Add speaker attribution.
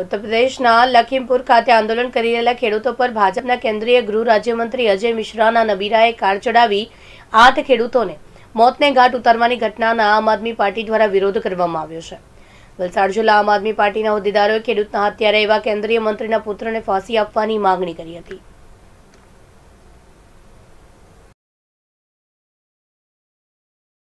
Speaker 1: ઉત્તર પ્રદેશના લખીમપુર ખાતે આંદોલન કરી રહેલા ખેડૂતો પર ભાજપના કેન્દ્રીય ગૃહ રાજ્યમંત્રી અજય મિશ્રાના નબીરાએ કાર ચડાવી આઠ ખેડૂતોને મોતને ઘાટ ઉતારવાની ઘટનાના આમ આદમી પાર્ટી દ્વારા વિરોધ કરવામાં આવ્યો છે વલસાડ જિલ્લા આમ આદમી પાર્ટીના હોદ્દેદારોએ ખેડૂતના હત્યારે એવા કેન્દ્રીય મંત્રીના પુત્રને ફાંસી આપવાની માગણી કરી હતી